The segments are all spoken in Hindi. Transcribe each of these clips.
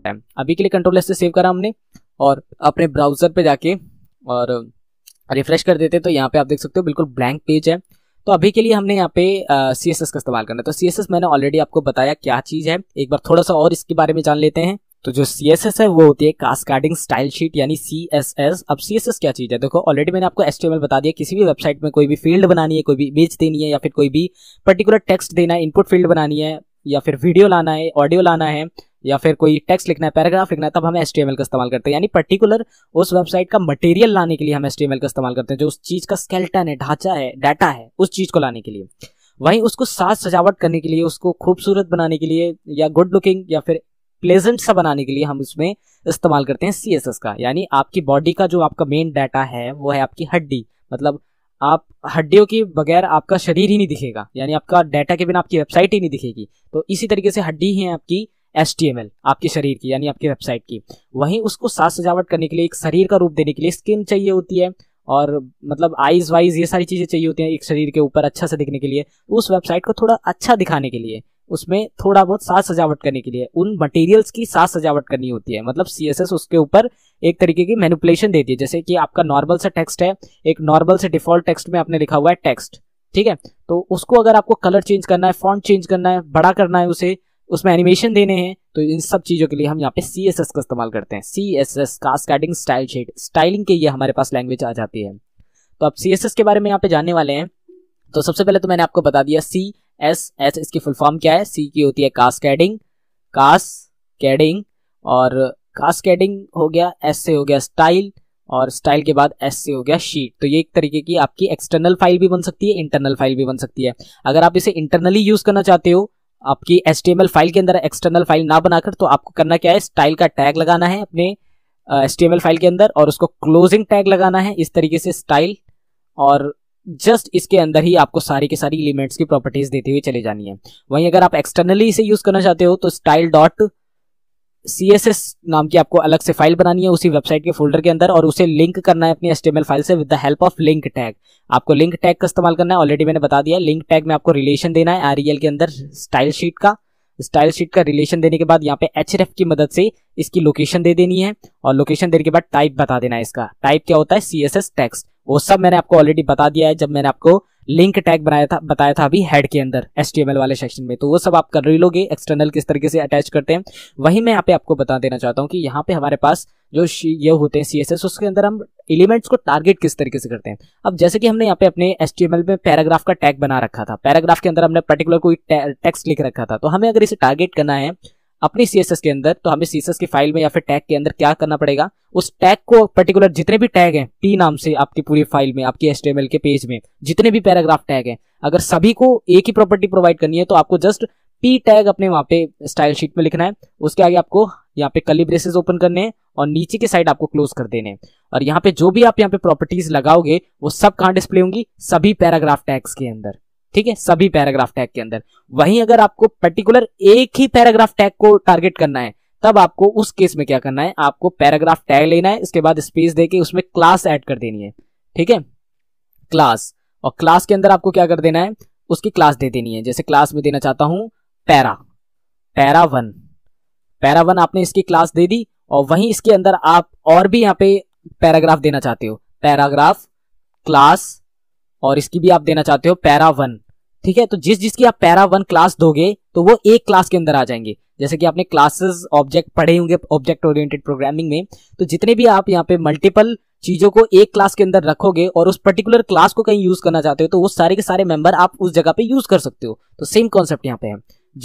सकता है अभी के लिए कंट्रोल एस से सेव करा हमने और अपने ब्राउजर पे जाके और रिफ्रेश कर देते तो यहाँ पे आप देख सकते हो बिल्कुल ब्लैंक पेज है तो अभी के लिए हमने यहाँ पे सी एस एस का इस्तेमाल करना है तो सी एस एस मैंने ऑलरेडी आपको बताया क्या चीज़ है एक बार थोड़ा सा और इसके बारे में जान लेते हैं तो जो सी एस एस है वो होती है कास्कार्डिंग स्टाइल शीट यानी सी एस एस अब सी एस एस क्या चीज़ है देखो ऑलरेडी मैंने आपको एस टी एम एल बता दिया किसी भी वेबसाइट में कोई भी फील्ड बनानी है कोई भी इमेज देनी है या फिर कोई भी पर्टिकुलर टेक्स्ट देना है इनपुट फील्ड बनानी है या फिर वीडियो लाना है ऑडियो लाना है या फिर कोई टेक्स्ट लिखना है पैराग्राफ लिखना है तब हम एस का इस्तेमाल करते हैं यानी पर्टिकुलर उस वेबसाइट का मटेरियल लाने के लिए हम एस का इस्तेमाल करते हैं जो उस चीज़ का स्केल्टन है ढांचा है डाटा है उस चीज़ को लाने के लिए वहीं उसको साज सजावट करने के लिए उसको खूबसूरत बनाने के लिए या गुड लुकिंग या फिर प्लेजेंट सा बनाने के लिए हम उसमें इस्तेमाल करते हैं सी का यानी आपकी बॉडी का जो आपका मेन डाटा है वो है आपकी हड्डी मतलब आप हड्डियों के बगैर आपका शरीर ही नहीं दिखेगा यानी आपका डाटा के बिना आपकी वेबसाइट ही नहीं दिखेगी तो इसी तरीके से हड्डी ही है आपकी एल आपके शरीर की यानी आपकी वेबसाइट की वहीं उसको साज सजावट करने के लिए एक शरीर का रूप देने के लिए स्किन चाहिए होती है और मतलब आइज वाइज ये सारी चीज़ें चाहिए होती हैं एक शरीर के ऊपर अच्छा से दिखने के लिए उस वेबसाइट को थोड़ा अच्छा दिखाने के लिए उसमें थोड़ा बहुत साज सजावट करने के लिए उन मटेरियल्स की साज सजावट करनी होती है मतलब सी उसके ऊपर एक तरीके की मैनुपुलेशन देती है जैसे कि आपका नॉर्मल सा टेक्स्ट है एक नॉर्मल से डिफॉल्ट टेक्स्ट में आपने लिखा हुआ है टेक्स्ट ठीक है तो उसको अगर आपको कलर चेंज करना है फॉन्ट चेंज करना है बड़ा करना है उसे उसमें एनिमेशन देने हैं तो इन सब चीज़ों के लिए हम यहाँ पे सी एस एस का इस्तेमाल करते हैं C S S cascading style sheet styling के ये हमारे पास लैंग्वेज आ जाती है तो आप सी एस एस के बारे में यहाँ पे जानने वाले हैं तो सबसे पहले तो मैंने आपको बता दिया सी एस एस इसकी फुल फॉर्म क्या है सी की होती है कास्कैडिंग कास कैडिंग और कैडिंग हो गया एस से हो गया स्टाइल और स्टाइल के बाद एस से हो गया शीट तो ये एक तरीके की आपकी एक्सटर्नल फाइल भी बन सकती है इंटरनल फाइल भी बन सकती है अगर आप इसे इंटरनली यूज़ करना चाहते हो आपकी एस फाइल के अंदर एक्सटर्नल फाइल ना बनाकर तो आपको करना क्या है स्टाइल का टैग लगाना है अपने एस फाइल के अंदर और उसको क्लोजिंग टैग लगाना है इस तरीके से स्टाइल और जस्ट इसके अंदर ही आपको सारी के सारी एलिमेंट्स की प्रॉपर्टीज देते हुए चले जानी है वहीं अगर आप एक्सटर्नली इसे यूज करना चाहते हो तो स्टाइल डॉट सीएसएस नाम की आपको अलग से फाइल बनानी है उसी वेबसाइट के फोल्डर के अंदर और उसे लिंक करना है अपनी एस्टेमल फाइल से with the help of link tag आपको लिंक टैग का इस्तेमाल करना है ऑलरेडी मैंने बता दिया लिंक टैग में आपको रिलेशन देना है आरईएल के अंदर स्टाइल शीट का स्टाइल शीट का रिलेशन देने के बाद यहाँ पे एच की मदद से इसकी लोकेशन दे देनी है और लोकेशन देने के बाद टाइप बता देना है इसका टाइप क्या होता है सी एस वो सब मैंने आपको ऑलरेडी बता दिया है जब मैंने आपको लिंक टैग बनाया था बताया था अभी हेड के अंदर एस वाले सेक्शन में तो वो सब आप कर रही लोगे एक्सटर्नल किस तरीके से अटैच करते हैं वही मैं यहाँ पे आपको बता देना चाहता हूँ कि यहाँ पे हमारे पास जो ये होते हैं सी उसके अंदर हम एलिमेंट्स को टारगेट किस तरीके से करते हैं अब जैसे कि हमने यहाँ पे अपने एस में पैराग्राफ का टैग बना रखा था पैराग्राफ के अंदर हमने पर्टिकुलर कोई टेक्स्ट लिख रखा था तो हमें अगर इसे टारगेट करना है अपनी सी के अंदर तो हमें सी की फाइल में या फिर टैग के अंदर क्या करना पड़ेगा उस टैग को पर्टिकुलर जितने भी टैग हैं टी नाम से आपकी पूरी फाइल में आपकी एस के पेज में जितने भी पैराग्राफ टैग हैं अगर सभी को एक ही प्रॉपर्टी प्रोवाइड करनी है तो आपको जस्ट पी टैग अपने वहां पे स्टाइल शीट में लिखना है उसके आगे आपको यहाँ पे कली ब्रेसेस ओपन करने हैं और नीचे के साइड आपको क्लोज कर देने और यहाँ पे जो भी आप यहाँ पे प्रॉपर्टीज लगाओगे वो सब कहाँ डिस्प्ले होंगी सभी पैराग्राफ टैग्स के अंदर ठीक है सभी पैराग्राफ टैग के अंदर वहीं अगर आपको पर्टिकुलर एक ही पैराग्राफ टैग को टारगेट करना है तब आपको उस केस में क्या करना है आपको पैराग्राफ टैग लेना है इसके बाद स्पेस देके उसमें क्लास ऐड कर देनी है ठीक है क्लास और क्लास के अंदर आपको क्या कर देना है उसकी क्लास दे देनी है जैसे क्लास में देना चाहता हूं para para one para one आपने इसकी क्लास दे दी और वहीं इसके अंदर आप और भी यहाँ पे पैराग्राफ देना चाहते हो पैराग्राफ क्लास और इसकी भी आप देना चाहते हो पैरा वन ठीक है तो जिस जिसकी आप पैरा वन क्लास दोगे तो वो एक क्लास के अंदर आ जाएंगे जैसे कि आपने क्लासेस ऑब्जेक्ट पढ़े होंगे ऑब्जेक्ट ओरिएंटेड प्रोग्रामिंग में तो जितने भी आप यहाँ पे मल्टीपल चीजों को एक क्लास के अंदर रखोगे और उस पर्टिकुलर क्लास को कहीं यूज करना चाहते हो तो वो सारे के सारे मेंबर आप उस जगह पे यूज कर सकते हो तो सेम कॉन्सेप्ट यहाँ पे है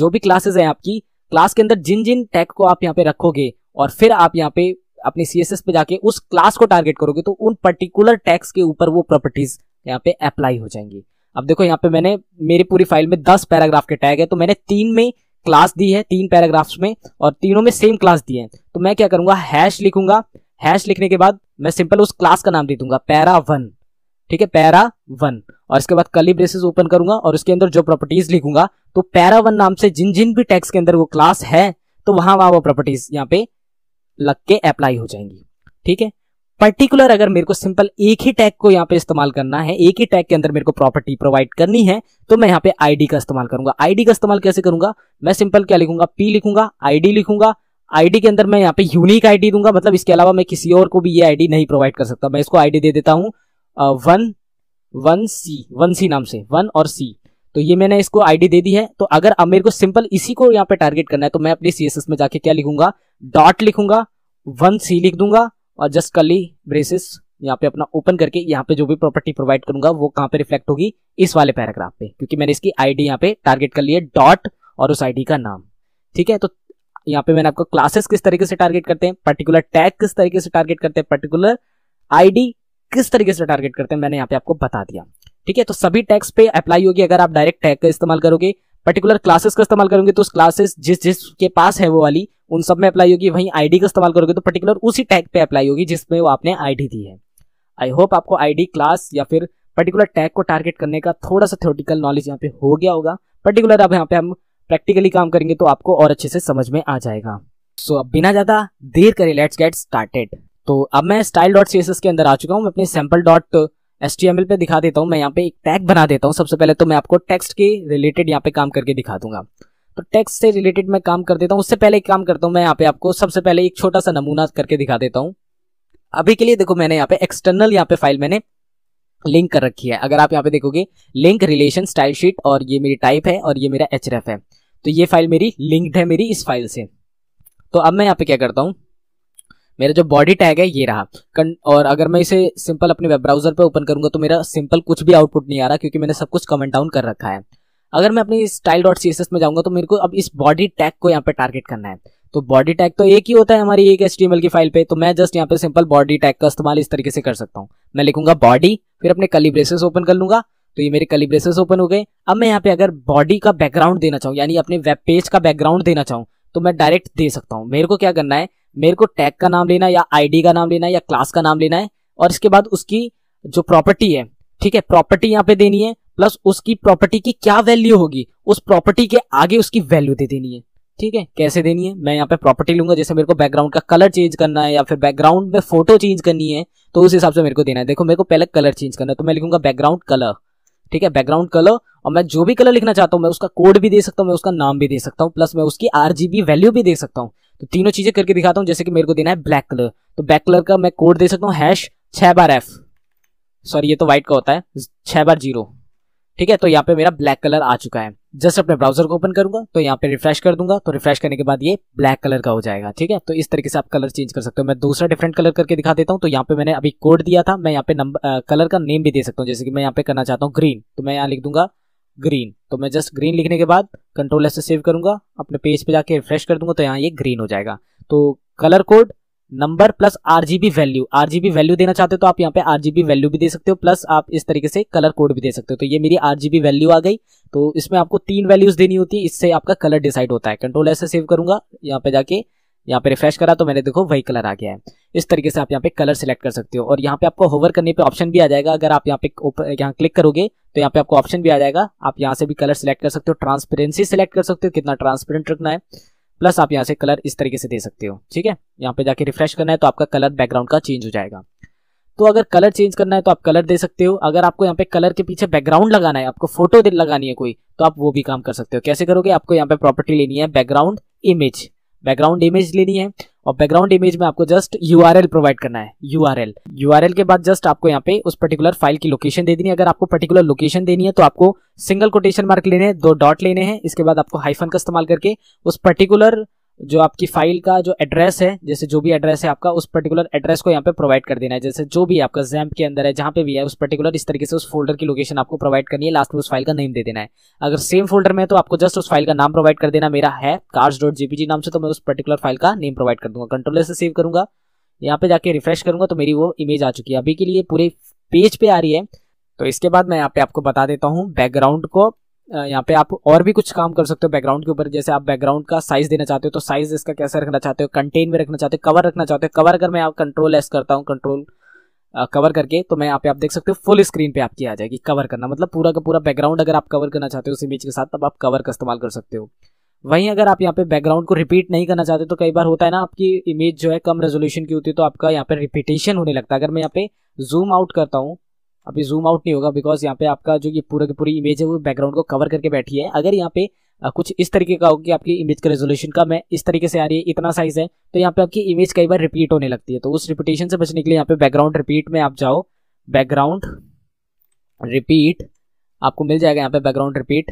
जो भी क्लासेस है आपकी क्लास के अंदर जिन जिन टैग को आप यहाँ पे रखोगे और फिर आप यहाँ पे अपने सी पे जाके उस क्लास को टारगेट करोगे तो उन पर्टिकुलर टैक्स के ऊपर वो प्रॉपर्टीज यहाँ पे अप्लाई हो जाएंगी अब देखो यहाँ पे मैंने मेरी पूरी फाइल में दस पैराग्राफ के टैग है तो मैंने तीन में क्लास दी है तीन पैराग्राफ्स में और तीनों में सेम क्लास दी है तो मैं क्या करूंगा हैश लिखूंगा हैश लिखने के बाद मैं सिंपल उस क्लास का नाम दे दूंगा पैरा वन ठीक है पैरा वन और इसके बाद कली ब्रेसेस ओपन करूंगा और उसके अंदर जो प्रॉपर्टीज लिखूंगा तो पैरा वन नाम से जिन जिन भी टैक्स के अंदर वो क्लास है तो वहां वहां वो प्रॉपर्टीज यहाँ पे लग के अप्लाई हो जाएंगी ठीक है पर्टिकुलर अगर मेरे को सिंपल एक ही टैग को यहाँ पे इस्तेमाल करना है एक ही टैग के अंदर मेरे को प्रॉपर्टी प्रोवाइड करनी है तो मैं यहाँ पे आईडी का इस्तेमाल करूंगा आईडी का इस्तेमाल कैसे करूंगा मैं सिंपल क्या लिखूंगा पी लिखूंगा आईडी लिखूंगा आईडी के अंदर मैं यहाँ पे यूनिक आईडी दूंगा मतलब इसके अलावा मैं किसी और को भी ये आईडी नहीं प्रोवाइड कर सकता मैं इसको आईडी दे देता हूँ one one C one C नाम से वन और सी तो ये मैंने इसको आईडी दे दी है तो अगर अब मेरे को सिंपल इसी को यहाँ पे टारगेट करना है तो मैं अपने सीएसएस में जाके क्या लिखूंगा डॉट लिखूंगा वन सी लिख दूंगा और जस्ट कली ब्रेसिस यहाँ पे अपना ओपन करके यहाँ पे जो भी प्रॉपर्टी प्रोवाइड करूंगा वो कहाँ पे रिफ्लेक्ट होगी इस वाले पैराग्राफ पे क्योंकि मैंने इसकी आईडी यहाँ पे टारगेट कर लिया डॉट और उस आईडी का नाम ठीक है तो यहाँ पे मैंने आपको क्लासेस किस तरीके से टारगेट करते हैं पर्टिकुलर टैग किस तरीके से टारगेट करते हैं पर्टिकुलर आईडी किस तरीके से टारगेट करते हैं मैंने यहाँ पे आपको बता दिया ठीक है तो सभी टैक्स पे अप्लाई होगी अगर आप डायरेक्ट टैग का इस्तेमाल करोगे पर्टिकुलर क्लासेस का इस्तेमाल करोगे तो उस क्लासेस जिस जिस के पास है वो वाली उन सब में अप्लाई होगी वहीं आईडी का इस्तेमाल करोगे तो पर्टिकुलर उसी टैग पे अप्लाई होगी जिसमें वो आपने आईडी दी है आई होप आपको आईडी क्लास या फिर पर्टिकुलर टैग को टारगेट करने का थोड़ा सा थ्योरेटिकल नॉलेज यहाँ पे हो गया होगा पर्टिकुलर अब यहाँ पे हम प्रैक्टिकली काम करेंगे तो आपको और अच्छे से समझ में आ जाएगा सो so, अब बिना ज्यादा देर करें लेट्स गेट स्टार्टेड तो अब मैं स्टाइल डॉट सी के अंदर आ चुका हूँ मैं अपने सैम्पल डॉट एस पे दिखा देता हूँ मैं यहाँ पे एक टैग बना देता हूँ सबसे पहले तो मैं आपको टेक्स्ट के रिलेटेड यहाँ पे काम करके दिखा दूंगा तो टेक्स्ट से रिलेटेड मैं काम कर देता हूँ उससे पहले एक काम करता हूँ मैं यहाँ पे आपको सबसे पहले एक छोटा सा नमूना करके दिखा देता हूँ अभी के लिए देखो मैंने यहाँ पे एक्सटर्नल यहाँ पे फाइल मैंने लिंक कर रखी है अगर आप यहाँ पे देखोगे लिंक रिलेशन स्टाइल शीट और ये मेरी टाइप है और ये मेरा एच है तो ये फाइल मेरी लिंक्ड है मेरी इस फाइल से तो अब मैं यहाँ पे क्या करता हूँ मेरा जो बॉडी टैग है ये रहा और अगर मैं इसे सिंपल अपने वेब ब्राउजर पर ओपन करूंगा तो मेरा सिंपल कुछ भी आउटपुट नहीं आ रहा क्योंकि मैंने सब कुछ कमेंट डाउन कर रखा है अगर मैं अपनी स्टाइल डॉट सी में जाऊंगा तो मेरे को अब इस बॉडी टैग को यहाँ पे टारगेट करना है तो बॉडी टैग तो एक ही होता है हमारी एक एस्टीमल की फाइल पे तो मैं जस्ट यहाँ पे सिंपल बॉडी टैग का इस्तेमाल इस तरीके से कर सकता हूँ मैं लिखूंगा बॉडी फिर अपने कलिब्रेसेस ओपन कर लूंगा तो ये मेरे कलिब्रेसेस ओपन हो गए अब मैं यहाँ पे अगर बॉडी का बैकग्राउंड देना चाहूँ यानी अपने वेब पेज का बैकग्राउंड देना चाहूँ तो मैं डायरेक्ट दे सकता हूँ मेरे को क्या करना है मेरे को टैग का नाम लेना है या आईडी का नाम लेना है या क्लास का नाम लेना है और इसके बाद उसकी जो प्रॉपर्टी है ठीक है प्रॉपर्टी यहाँ पे देनी है प्लस उसकी प्रॉपर्टी की क्या वैल्यू होगी उस प्रॉपर्टी के आगे उसकी वैल्यू दे देनी है ठीक है कैसे देनी है मैं यहाँ पे प्रॉपर्टी लूंगा जैसे मेरे को बैकग्राउंड का कलर चेंज करना है या फिर बैकग्राउंड में फोटो चेंज करनी है तो उस हिसाब से मेरे को देना है देखो मेरे को पहले कलर चेंज करना है तो मैं लिखूंगा बैकग्राउंड कलर ठीक है बैकग्राउंड कलर और मैं जो भी कलर लिखना चाहता हूँ मैं उसका कोड भी दे सकता हूँ मैं उसका नाम भी दे सकता हूँ प्लस मैं उसकी आर वैल्यू भी दे सकता हूँ तो तीनों चीज़ें करके दिखाता हूँ जैसे कि मेरे को देना है ब्लैक कलर तो ब्लैक कलर का मैं कोड दे सकता हूँ हैश छ बार एफ सॉरी ये तो व्हाइट का होता है छह बार जीरो ठीक है तो यहाँ पे मेरा ब्लैक कलर आ चुका है जस्ट अपने ब्राउजर को ओपन करूंगा तो यहाँ पे रिफ्रेश कर दूंगा तो रिफ्रेश करने के बाद ये ब्लैक कलर का हो जाएगा ठीक है तो इस तरीके से आप कलर चेंज कर सकते हो मैं दूसरा डिफरेंट कलर करके दिखा देता हूँ तो यहाँ पे मैंने अभी कोड दिया था मैं यहाँ पे नंबर कलर का नेम भी दे सकता हूँ जैसे कि मैं यहाँ पे करना चाहता हूँ ग्रीन तो मैं यहाँ लिख दूंगा ग्रीन तो मैं जस्ट ग्रीन लिखने के बाद कंट्रोल ऐसे सेव करूंगा अपने पेज पे जाके रिफ्रेश कर दूंगा तो यहाँ ये ग्रीन हो जाएगा तो colour code number plus RGB value RGB value देना चाहते हो तो आप यहाँ पे आरजीबी वैल्यू भी दे सकते हो प्लस आप इस तरीके से कलर कोड भी दे सकते हो तो ये मेरी आरजीबी वैल्यू आ गई तो इसमें आपको तीन वैल्यूज देनी होती है इससे आपका कलर डिसाइड होता है कंट्रोल ऐसे सेव करूंगा यहाँ पे जाके यहाँ पे रिफ्रेश करा तो मैंने देखो वही कलर आ गया है इस तरीके से आप यहाँ पे कलर सेलेक्ट कर सकते हो और यहाँ पे आपको होवर करने पे ऑप्शन भी आ जाएगा अगर आप यहाँ पे यहाँ क्लिक करोगे तो यहाँ पे आपको ऑप्शन भी आ जाएगा आप यहाँ से भी कलर सेलेक्ट कर सकते हो ट्रांसपेरेंसी सेलेक्ट कर सकते हो कितना ट्रांसपेरेंट रखना है प्लस आप यहाँ से कलर इस तरीके से दे सकते हो ठीक है यहाँ पे जाके रिफ्रेश करना है तो आपका कलर बैकग्राउंड का चेंज हो जाएगा तो अगर कलर चेंज करना है तो आप कलर दे सकते हो अगर आपको यहाँ पे कलर के पीछे बैकग्राउंड लगाना है आपको फोटो लगानी है कोई तो आप वो भी काम कर सकते हो कैसे करोगे आपको यहाँ पे प्रॉपर्टी लेनी है बैकग्राउंड इमेज बैकग्राउंड इमेज लेनी है और बैकग्राउंड इमेज में आपको जस्ट यू प्रोवाइड करना है यू आर के बाद जस्ट आपको यहाँ पे उस पर्टिकुलर फाइल की लोकेशन दे देनी है अगर आपको पर्टिकुलर लोकेशन देनी है तो आपको सिंगल कोटेशन मार्क लेने हैं दो डॉट लेने हैं इसके बाद आपको हाइफन का इस्तेमाल करके उस पर्टिकुलर जो आपकी फाइल का जो एड्रेस है जैसे जो भी एड्रेस है आपका उस पर्टिकुलर एड्रेस को यहाँ पे प्रोवाइड कर देना है जैसे जो भी आपका जैम्प के अंदर है जहाँ पे भी है उस पर्टिकुलर इस तरीके से उस फोल्डर की लोकेशन आपको प्रोवाइड करनी है लास्ट में उस फाइल का नेम दे देना है अगर सेम फोल्डर में है तो आपको जस्ट उस फाइल का नाम प्रोवाइड कर देना मेरा है कार्स डॉट नाम से तो मैं उस पर्टिकुलर फाइल का नेम प्रोवाइड कर दूंगा कंट्रोलर से सेव करूंगा यहाँ पे जाके रिफ्रेश करूंगा तो मेरी वो इमेज आ चुकी है अभी के लिए पूरे पेज पे आ रही है तो इसके बाद मैं यहाँ पे आपको बता देता हूँ बैकग्राउंड को यहाँ पे आप और भी कुछ काम कर सकते हो बैकग्राउंड के ऊपर जैसे आप बैकग्राउंड का साइज देना चाहते हो तो साइज इसका कैसे रखना चाहते हो कंटेन में रखना चाहते हो कवर रखना चाहते हो कवर अगर मैं आप कंट्रोल एस करता हूँ कंट्रोल कवर करके तो मैं यहाँ पे आप देख सकते हो फुल स्क्रीन पे आपकी आ जाएगी कवर करना मतलब पूरा का पूरा बैकग्राउंड अगर आप कवर करना चाहते हो उस इमेज के साथ तब आप कवर का इस्तेमाल कर सकते हो वहीं अगर आप यहाँ पे बैकग्राउंड को रिपीट नहीं करना चाहते तो कई बार होता है ना आपकी इमेज जो है कम रेजोल्यूशन की होती है तो आपका यहाँ पे रिपीटेशन होने लगता है अगर मैं यहाँ पे जूम आउट करता हूँ अभी जूम आउट नहीं होगा बिकॉज यहाँ पे आपका जो ये पूरा की पूरी इमेज है वो बैकग्राउंड को कवर करके बैठी है अगर यहाँ पे कुछ इस तरीके का हो कि आपकी इमेज का रेजोल्यूशन कम है इस तरीके से आ रही है इतना साइज है तो यहाँ पे आपकी इमेज कई बार रिपीट होने लगती है तो उस रिपीटेशन से बचने के लिए यहाँ पे बैकग्राउंड रिपीट में आप जाओ बैकग्राउंड रिपीट आपको मिल जाएगा यहाँ पे बैकग्राउंड रिपीट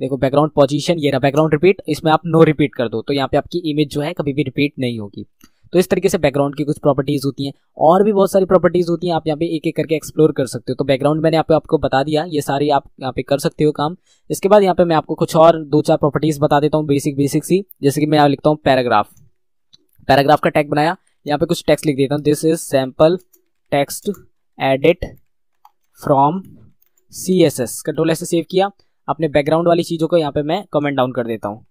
देखो बैकग्राउंड पोजीशन ये रहा बैकग्राउंड रिपीट इसमें आप नो रिपीट कर दो तो यहाँ पे आपकी इमेज जो है कभी भी रिपीट नहीं होगी तो इस तरीके से बैकग्राउंड की कुछ प्रॉपर्टीज़ होती हैं और भी बहुत सारी प्रॉपर्टीज़ होती हैं आप यहाँ पे एक एक करके एक्सप्लोर कर सकते हो तो बैकग्राउंड मैंने यहाँ पे आपको बता दिया ये सारी आप यहाँ पे कर सकते हो काम इसके बाद यहाँ पे मैं आपको कुछ और दो चार प्रॉपर्टीज़ बता देता हूँ बेसिक बेसिक सी जैसे कि मैं यहाँ लिखता हूँ पैराग्राफ पैराग्राफ का टैग बनाया यहाँ पे कुछ टैक्स लिख देता हूँ this is sample text edit from C S S control ऐसे सेव किया अपने बैकग्राउंड वाली चीज़ों को यहाँ पे मैं कमेंट डाउन कर देता हूँ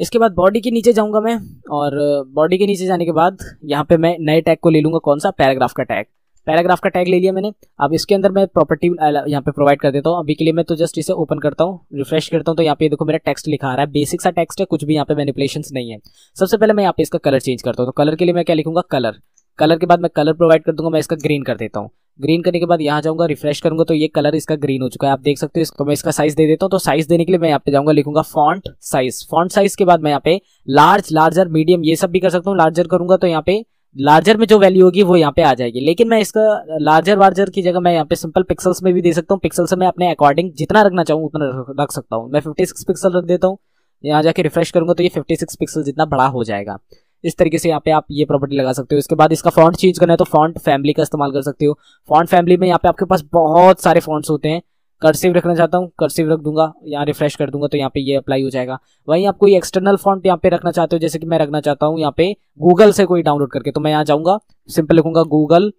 इसके बाद बॉडी के नीचे जाऊंगा मैं और बॉडी uh, के नीचे जाने के बाद यहाँ पे मैं नए टैग को ले लूंगा कौन सा पैराग्राफ का टैग पैराग्राफ का टैग ले लिया मैंने अब इसके अंदर मैं प्रॉपर्टी uh, यहाँ पे प्रोवाइड कर देता हूँ अभी के लिए मैं तो जस्ट इसे ओपन करता हूँ रिफ्रेश करता हूँ तो यहाँ पे देखो मेरा टेक्स्ट लिखा रहा है बेसिक सा टेक्स्ट है कुछ भी यहाँ पे मैनिपुलेशन नहीं है सबसे पहले मैं यहाँ पे इसका कलर चेंज करता हूँ तो कलर के लिए मैं क्या लिखूंगा कलर कलर के बाद मैं कलर प्रोवाइड कर दूंगा मैं इसका ग्रीन कर देता हूँ ग्रीन करने के बाद यहाँ जाऊंगा रिफ्रेश करूंगा तो ये कलर इसका ग्रीन हो चुका है आप देख सकते हो तो मैं इसका साइज दे देता हूँ तो साइज देने के लिए मैं यहाँ पे जाऊंगा लिखूंगा फॉन्ट साइज फॉन्ट साइज के बाद मैं यहाँ पे लार्ज लार्जर मीडियम ये सब भी कर सकता हूँ लार्जर करूंगा तो यहाँ पे लार्जर में जो वैल्यू होगी वो यहाँ पे आ जाएगी लेकिन मैं इसका लार्जर वार्जर की जगह मैं यहाँ पे सिंपल पिक्सल्स में भी दे सकता हूँ पिक्सल्स में मैं अपने अकॉर्डिंग जितना रखना चाहूँ उतना रख सकता हूँ मैं सिक्स पिक्सल रख देता हूँ यहाँ जाके रिफ्रेश करूंगा तो ये सिक्स पिक्सल जितना बड़ा हो जाएगा इस तरीके से यहाँ पे आप ये प्रॉपर्टी लगा सकते हो इसके बाद इसका फॉन्ट चेंज करना है तो फॉन्ट फैमिली का इस्तेमाल कर सकते हो फॉन्ट फैमिली में यहाँ पे आपके पास बहुत सारे फॉन्ट्स होते हैं कर्सिव रखना चाहता हूँ कर्सिव रख दूंगा यहाँ रिफ्रेश कर दूंगा तो यहाँ पे ये अप्लाई हो जाएगा वहीं आप कोई एक्सटर्नल फॉन्ट यहाँ पे रखना चाहते हो जैसे कि मैं रखना चाहता हूँ यहाँ पे गूगल से कोई डाउनलोड करके तो मैं यहाँ जाऊँगा सिंपल लिखूंगा Google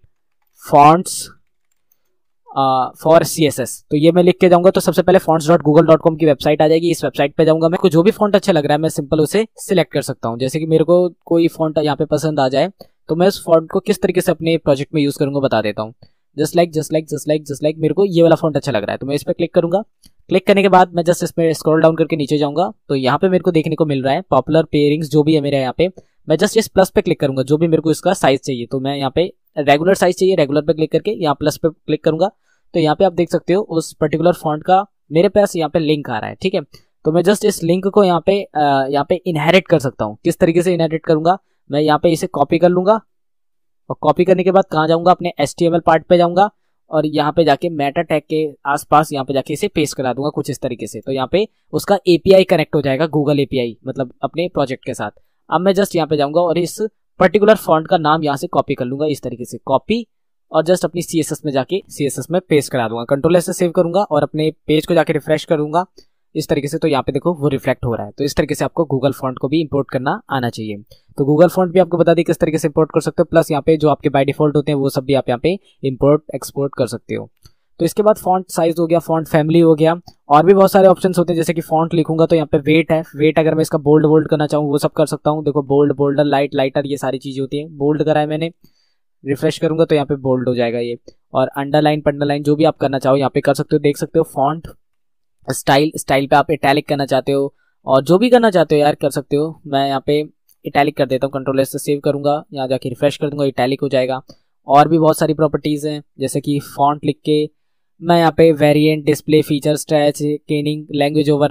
fonts for C S S तो ये मैं लिख के जाऊंगा तो सबसे पहले fonts dot Google dot com की वेबसाइट आ जाएगी इस वेबसाइट पे जाऊंगा मैं जो भी फॉन्ट अच्छा लग रहा है मैं सिंपल उसे सिलेक्ट कर सकता हूँ जैसे कि मेरे को कोई फॉन्ट यहाँ पे पसंद आ जाए तो मैं उस फॉन्ट को किस तरीके से अपने प्रोजेक्ट में यूज़ करूंगा बता देता हूँ just like just like just like just like मेरे को ये वाला फॉन्ट अच्छा लग रहा है तो मैं इस पर क्लिक करूंगा क्लिक करने के बाद मैं जस्ट इसमें स्क्रॉल डाउन करके नीचे जाऊँगा तो यहाँ पे मेरे को देखने को मिल रहा है पॉपुलर पेयरिंग्स जो भी है मेरे यहाँ पे मैं जस्ट इस प्लस पे क्लिक करूंगा जो भी मेरे को इसका साइज चाहिए तो मैं यहाँ पे रेगुलर साइज चाहिए रेगुलर पे क्लिक करके यहाँ प्लस पे क्लिक करूंगा तो यहाँ पे आप देख सकते हो उस पर्टिकुलर फॉन्ट का मेरे पास यहाँ पे लिंक आ रहा है ठीक है तो मैं जस्ट इस लिंक को यहाँ पे यहाँ पे इनहेरिट कर सकता हूँ किस तरीके से इनहेरिट करूंगा मैं यहाँ पे इसे कॉपी कर लूंगा और कॉपी करने के बाद कहाँ जाऊंगा अपने एस पार्ट पे जाऊंगा और यहाँ पे जाके मेटा टैग के आसपास यहाँ पे जाके इसे पेस्ट करा दूंगा कुछ इस तरीके से तो यहाँ पे उसका एपीआई कनेक्ट हो जाएगा गूगल एपीआई मतलब अपने प्रोजेक्ट के साथ अब मैं जस्ट यहाँ पे जाऊंगा और इस पर्टिकुलर फॉन्ट का नाम यहाँ से कॉपी कर लूंगा इस तरीके से कॉपी और जस्ट अपनी सी में जाके सी में पेस्ट करा दूंगा कंट्रोल से सेव करूंगा और अपने पेज को जाके रिफ्रेश करूंगा इस तरीके से तो यहाँ पे देखो वो रिफ्लेक्ट हो रहा है तो इस तरीके से आपको गूगल फॉन्ट को भी इंपोर्ट करना आना चाहिए तो गूगल फॉन्ट भी आपको बता दें किस तरीके से इंपोर्ट कर सकते हो प्लस यहाँ पे जो आपके बाय डिफॉल्ट होते हैं वो सब भी आप यहाँ पे इंपोर्ट एक्सपोर्ट कर सकते हो तो इसके बाद फॉन्ट साइज हो गया फॉन्ट फैमिली हो गया और भी बहुत सारे ऑप्शन होते हैं जैसे कि फॉन्ट लिखूंगा तो यहाँ पे वेट है वेट अगर मैं इसका बोल्ड बोल्ड करना चाहूँ वो सब कर सकता हूँ देखो बोल्ड बोल्डर लाइट लाइटर ये सारी चीज़ होती है बोल्ड करा है मैंने रिफ्रेश करूंगा तो यहाँ पे बोल्ड हो जाएगा ये और अंडरलाइन पंडरलाइन जो भी आप करना चाहो यहाँ पे कर सकते हो देख सकते हो फॉन्ट स्टाइल स्टाइल पे आप इटैलिक करना चाहते हो और जो भी करना चाहते हो यार कर सकते हो मैं यहाँ पे इटैलिक कर देता हूँ कंट्रोल से सेव करूँगा यहाँ जाके रिफ्रेश कर दूंगा इटैलिक हो जाएगा और भी बहुत सारी प्रॉपर्टीज़ हैं जैसे कि फॉन्ट लिख के मैं यहाँ पे variant display feature stretch kerning language over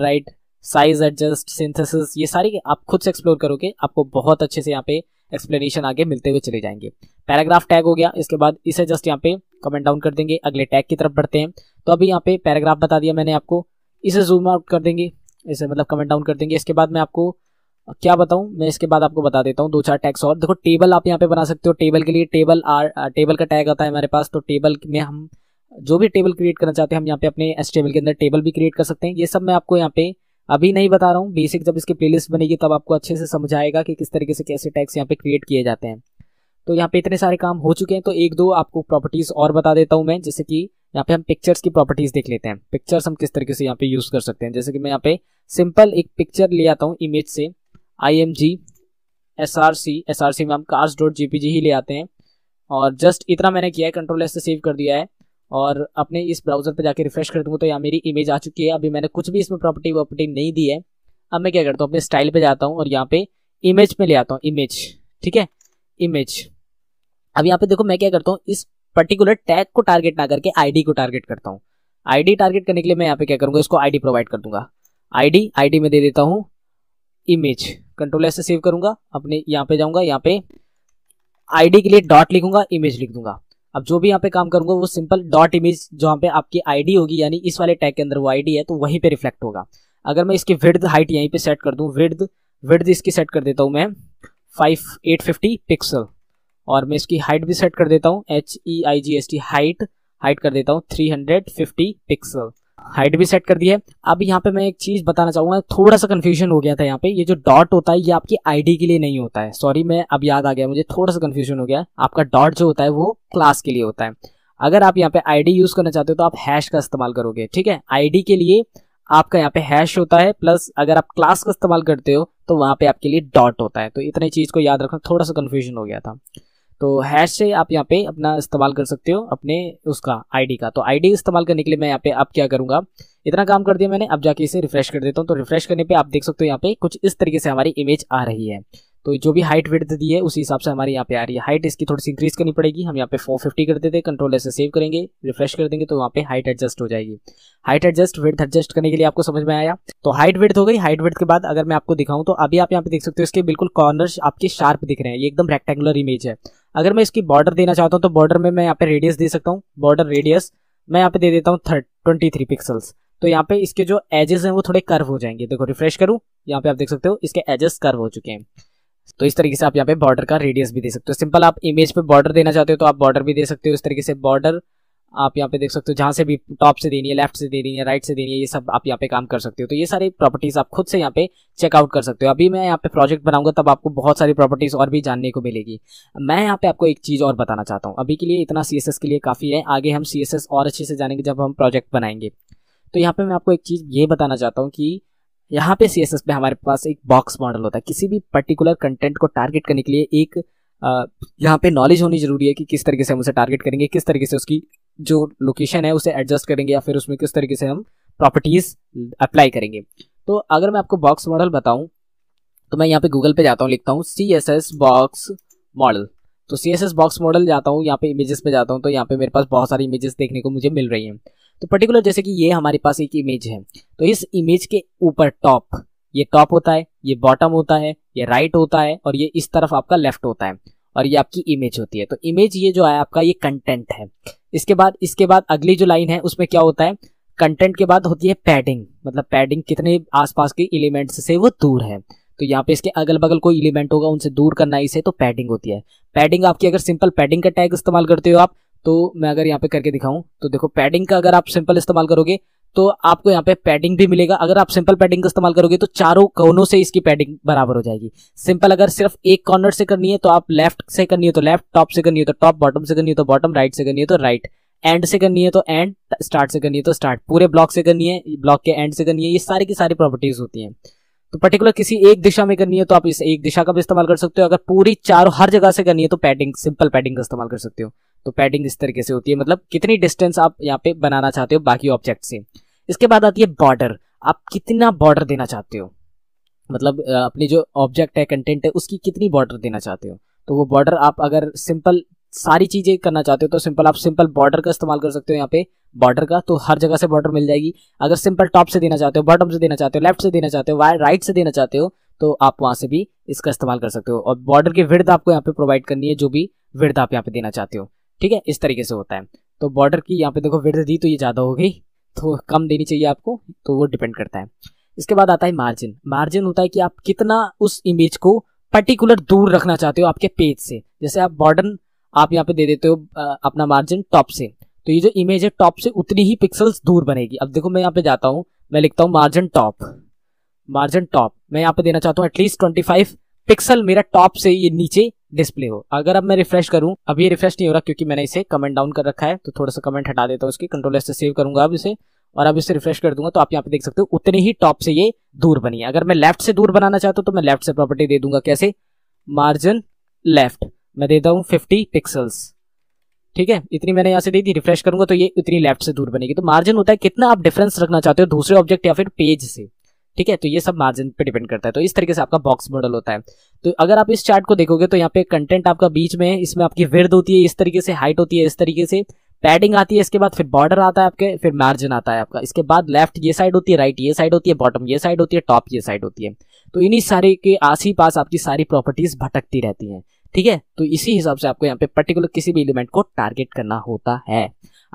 size adjust synthesis ये सारी आप खुद से एक्सप्लोर करोगे आपको बहुत अच्छे से यहाँ पे एक्सप्लेनेशन आगे मिलते हुए चले जाएंगे पैराग्राफ टैग हो गया इसके बाद इसे जस्ट यहाँ पे कमेंट डाउन कर देंगे अगले टैग की तरफ बढ़ते हैं तो अभी यहाँ पे पैराग्राफ बता दिया मैंने आपको इसे जूम आउट कर देंगे इसे मतलब कमेंट डाउन कर देंगे इसके बाद मैं आपको क्या बताऊं मैं इसके बाद आपको बता देता हूँ दो चार टैग्स और देखो टेबल आप यहाँ पे बना सकते हो टेबल के लिए टेबल आर टेबल का टैग आता है हमारे पास तो टेबल में हम जो भी टेबल क्रिएट करना चाहते हैं हम यहाँ पे अपने एस टेबल के अंदर टेबल भी क्रिएट कर सकते हैं ये सब मैं आपको यहाँ पे अभी नहीं बता रहा हूँ बेसिक जब इसकी प्लेलिस्ट बनेगी तब आपको अच्छे से समझ आएगा कि किस तरीके से कैसे टैक्स यहाँ पे क्रिएट किए जाते हैं तो यहाँ पे इतने सारे काम हो चुके हैं तो एक दो आपको प्रॉपर्टीज़ और बता देता हूँ मैं जैसे कि यहाँ पे हम पिक्चर्स की प्रॉपर्टीज़ देख लेते हैं पिक्चर्स हम किस तरीके से यहाँ पे यूज़ कर सकते हैं जैसे कि मैं यहाँ पे सिंपल एक पिक्चर ले आता हूँ इमेज से I M G S R C S R C में हम cars dot G P G ही ले आते हैं और जस्ट इतना मैंने किया है कंट्रोल एस से सेव कर दिया है और अपने इस ब्राउज़र पर जाके रिफ्रेश कर दूँगा तो यहाँ मेरी इमेज आ चुकी है अभी मैंने कुछ भी इसमें प्रॉपर्टी वॉपर्टी नहीं दी है अब मैं क्या करता हूँ अपने स्टाइल पे जाता हूँ और यहाँ पे इमेज में ले आता हूँ इमेज ठीक है इमेज अब यहाँ पे देखो मैं क्या करता हूँ इस पर्टिकुलर टैग को टारगेट ना करके आईडी को टारगेट करता हूँ आईडी टारगेट करने के लिए मैं यहाँ पे क्या करूँगा इसको आईडी प्रोवाइड कर दूंगा आईडी आईडी में दे देता हूँ इमेज कंट्रोल से सेव करूंगा अपने यहाँ पे जाऊँगा यहाँ पे आईडी के लिए डॉट लिखूंगा इमेज लिख दूंगा अब जो भी यहाँ पे काम करूंगा वो सिंपल डॉट इमेज जहाँ पे आपकी आईडी होगी यानी इस वाले टैग के अंदर वो आईडी है तो वहीं पे रिफ्लेक्ट होगा अगर मैं इसकी विर्द हाइट यहीं पे सेट कर दूँ विर्द विर्द इसकी सेट कर देता हूँ मैं फाइव एट फिफ्टी पिक्सल और मैं इसकी हाइट भी सेट कर देता हूँ H E I G S T height height कर देता हूँ three hundred fifty pixel height भी सेट कर दी है अब यहाँ पे मैं एक चीज़ बताना चाहूंगा थोड़ा सा कन्फ्यूजन हो गया था यहाँ पे ये जो डॉट होता है ये आपकी आईडी के लिए नहीं होता है सॉरी मैं अब याद आ गया मुझे थोड़ा सा कन्फ्यूजन हो गया आपका डॉट जो होता है वो क्लास के लिए होता है अगर आप यहाँ पे आईडी यूज़ करना चाहते हो तो आप हैश का इस्तेमाल करोगे ठीक है आईडी के लिए आपका यहाँ पे हैश होता है प्लस अगर आप क्लास का इस्तेमाल करते हो तो वहाँ पे आपके लिए डॉट होता है तो इतनी चीज़ को याद रखना थोड़ा सा कन्फ्यूजन हो गया था तो हैश से आप यहाँ पे अपना इस्तेमाल कर सकते हो अपने उसका आईडी का तो आईडी इस्तेमाल करने के लिए मैं यहाँ पे आप क्या करूँगा इतना काम कर दिया मैंने अब जाके इसे रिफ्रेश कर देता हूँ तो रिफ्रेश करने पे आप देख सकते हो यहाँ पे कुछ इस तरीके से हमारी इमेज आ रही है तो जो भी हाइट वेट दी है उसी हिसाब से हमारे यहाँ पे आ रही है हाइट इसकी थोड़ी सी इंक्रीज करनी पड़ेगी हम यहाँ पे 450 कर देते कंट्रोल ऐसे सेव करेंगे रिफ्रेश कर देंगे तो वहाँ पे हाइट एडजस्ट हो जाएगी हाइट एडजस्ट वेट एडजस्ट करने के लिए आपको समझ में आया तो हाइट वेट हो गई हाइट वेट के बाद अगर मैं आपको दिखाऊं तो अभी आप यहाँ पे देख सकते हो इसके बिल्कुल कॉर्नर आपके शार्प दिख रहे हैं ये एकदम रेक्टेंगुलर इमेज है अगर मैं इसकी बॉर्डर देना चाहता हूँ तो बॉर्डर में मैं यहाँ पे रेडियस दे सकता हूँ बॉर्डर रेडियस मैं यहाँ पे दे देता हूँ थर्ड ट्वेंटी थ्री पिक्सल्स तो यहाँ पे इसके जो एजेस हैं वो थोड़े कर्व हो जाएंगे देखो रिफ्रेश करूँ यहाँ पे आप देख सकते हो इसके एजेस कर्व हो चुके हैं तो इस तरीके से आप यहाँ पे बॉर्डर का रेडियस भी दे सकते हो सिंपल आप इमेज पे बॉर्डर देना चाहते हो तो आप बॉर्डर भी दे सकते हो इस तरीके से बॉर्डर आप यहाँ पे देख सकते हो जहाँ से भी टॉप से देनी है लेफ्ट से देनी है राइट से देनी है ये सब आप यहाँ पे काम कर सकते हो तो ये सारी प्रॉपर्टीज़ आप खुद से यहाँ पे चेकआउट कर सकते हो अभी मैं यहाँ पे प्रोजेक्ट बनाऊंगा तब आपको बहुत सारी प्रॉपर्टीज़ और भी जानने को मिलेगी मैं यहाँ पे आपको एक चीज़ और बताना चाहता हूँ अभी के लिए इतना सी के लिए काफ़ी है आगे हम सी और अच्छे से जानेंगे जब हम प्रोजेक्ट बनाएंगे तो यहाँ पर मैं आपको एक चीज़ ये बताना चाहता हूँ कि यहाँ पे सी एस हमारे पास एक बॉक्स मॉडल होता है किसी भी पर्टिकुलर कंटेंट को टारगेट करने के लिए एक यहाँ पे नॉलेज होनी जरूरी है कि किस तरीके से हम उसे टारगेट करेंगे किस तरीके से उसकी जो लोकेशन है उसे एडजस्ट करेंगे या फिर उसमें किस तरीके से हम प्रॉपर्टीज़ अप्लाई करेंगे तो अगर मैं आपको बॉक्स मॉडल बताऊं तो मैं यहाँ पे गूगल पे जाता हूँ लिखता हूँ C S S box model तो C S S box model जाता हूँ यहाँ पे इमेजेस पे जाता हूँ तो यहाँ पे मेरे पास बहुत सारी इमेजेस देखने को मुझे मिल रही हैं तो पर्टिकुलर जैसे कि ये हमारे पास एक इमेज है तो इस इमेज के ऊपर टॉप ये टॉप होता है ये बॉटम होता है ये राइट होता है और ये इस तरफ आपका लेफ्ट होता है और ये आपकी इमेज होती है तो इमेज ये जो है आपका ये कंटेंट है इसके बाद इसके बाद अगली जो लाइन है उसमें क्या होता है कंटेंट के बाद होती है पैडिंग मतलब पैडिंग कितने आसपास के एलिमेंट्स से वो दूर है तो यहाँ पे इसके अगल बगल कोई एलिमेंट होगा उनसे दूर करना इसे तो पैडिंग होती है पैडिंग आपकी अगर सिंपल पैडिंग का टैग इस्तेमाल करते हो आप तो मैं अगर यहाँ पे करके दिखाऊं तो देखो पैडिंग का अगर आप सिंपल इस्तेमाल करोगे तो आपको यहाँ पे पैडिंग भी मिलेगा अगर आप सिंपल पैडिंग का इस्तेमाल करोगे तो चारों कोनों से इसकी पैडिंग बराबर हो जाएगी सिंपल अगर सिर्फ एक कॉर्नर से करनी है तो आप लेफ्ट से करनी है तो लेफ्ट टॉप से करनी है तो टॉप बॉटम से करनी है तो बॉटम राइट से करनी है तो राइट एंड से करनी है तो एंड स्टार्ट से करनी है तो स्टार्ट पूरे ब्लॉक से करनी है ब्लॉक के एंड से करनी है ये सारी की सारी प्रॉपर्टीज होती हैं तो पर्टिकुलर किसी एक दिशा में करनी है तो आप इस एक दिशा का भी इस्तेमाल कर सकते हो अगर पूरी चारों हर जगह से करनी है तो पैडिंग सिंपल पैडिंग का इस्तेमाल कर सकते हो तो पैडिंग इस तरीके से होती है मतलब कितनी डिस्टेंस आप यहाँ पे बनाना चाहते हो बाकी ऑब्जेक्ट से इसके बाद आती है बॉर्डर आप कितना बॉर्डर देना चाहते हो मतलब अपनी जो ऑब्जेक्ट है कंटेंट है उसकी कितनी बॉर्डर देना चाहते हो तो वो बॉर्डर आप अगर सिंपल सारी चीज़ें करना चाहते हो तो सिंपल आप सिंपल बॉर्डर का इस्तेमाल कर सकते हो यहाँ पे बॉर्डर का तो हर जगह से बॉर्डर मिल जाएगी अगर सिंपल टॉप से देना चाहते हो बॉटम से देना चाहते हो लेफ्ट से देना चाहते हो राइट से देना चाहते हो तो आप वहां से भी इसका इस्तेमाल कर सकते हो और बॉर्डर की विर्द आपको यहाँ पे प्रोवाइड करनी है जो भी विर्द आप यहाँ पे देना चाहते हो ठीक है इस तरीके से होता है तो बॉर्डर की यहाँ पे देखो विर्ध दी तो ये ज़्यादा हो गई तो कम देनी चाहिए आपको तो वो डिपेंड करता है इसके बाद आता है मार्जिन मार्जिन होता है कि आप कितना उस इमेज को पर्टिकुलर दूर रखना चाहते हो आपके पेज से जैसे आप बॉर्डर आप यहाँ पे दे देते हो अपना मार्जिन टॉप से तो ये जो इमेज है टॉप से उतनी ही पिक्सल्स दूर बनेगी अब देखो मैं यहाँ पे जाता हूँ मैं लिखता हूँ मार्जिन टॉप मार्जिन टॉप मैं यहाँ पे देना चाहता हूँ एटलीस्ट ट्वेंटी फाइव पिक्सल मेरा टॉप से ये नीचे डिस्प्ले हो अगर अब मैं रिफ्रेश करूँ अब ये रिफ्रेश नहीं हो रहा क्योंकि मैंने इसे कमेंट डाउन कर रखा है तो थोड़ा सा कमेंट हटा देता हूँ उसकी कंट्रोल से सेव करूंगा अब इसे और अब इसे रिफ्रेश कर दूंगा तो आप यहाँ पे देख सकते हो उतनी ही टॉप से ये दूर बनी है अगर मैं लेफ्ट से दूर बनाना चाहता हूँ तो मैं लेफ्ट से प्रॉपर्टी दे दूंगा कैसे मार्जिन लेफ्ट मैं देता हूँ फिफ्टी पिक्सल्स ठीक है इतनी मैंने यहाँ से दे दी रिफ्रेश करूंगा तो ये इतनी लेफ्ट से दूर बनेगी तो मार्जिन होता है कितना आप डिफरेंस रखना चाहते हो दूसरे ऑब्जेक्ट या फिर पेज से ठीक है तो ये सब मार्जिन पे डिपेंड करता है तो इस तरीके से आपका बॉक्स मॉडल होता है तो अगर आप इस चार्ट को देखोगे तो यहाँ पे कंटेंट आपका बीच में है इसमें आपकी विर्द होती है इस तरीके से हाइट होती है इस तरीके से पैडिंग आती है इसके बाद फिर बॉर्डर आता है आपके फिर मार्जिन आता है आपका इसके बाद लेफ्ट ये साइड होती है राइट ये साइड होती है बॉटम ये साइड होती है टॉप ये साइड होती है तो इन्हीं सारे के आस ही पास आपकी सारी प्रॉपर्टीज भटकती रहती हैं ठीक है तो इसी हिसाब से आपको यहाँ पे पर्टिकुलर किसी भी एलिमेंट को टारगेट करना होता है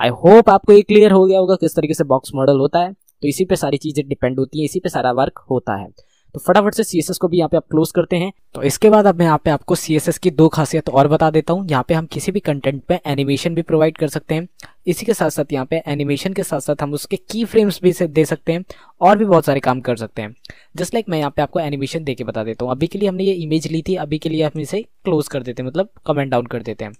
आई होप आपको ये क्लियर हो गया होगा किस तरीके से बॉक्स मॉडल होता है तो इसी पे सारी चीज़ें डिपेंड होती हैं इसी पे सारा वर्क होता है तो फटाफट से सीएसएस को भी यहाँ पे आप क्लोज करते हैं तो इसके बाद अब मैं यहाँ पे आपको सी की दो खासियत और बता देता हूँ यहाँ पे हम किसी भी कंटेंट पे एनिमेशन भी प्रोवाइड कर सकते हैं इसी के साथ साथ यहाँ पे एनिमेशन के साथ साथ हम उसके की फ्रेम्स भी दे सकते हैं और भी बहुत सारे काम कर सकते हैं जस्ट लाइक मैं यहाँ पे आपको एनिमेशन दे बता देता हूँ अभी के लिए हमने ये इमेज ली थी अभी के लिए हम इसे क्लोज कर देते हैं मतलब कमेंट डाउन कर देते हैं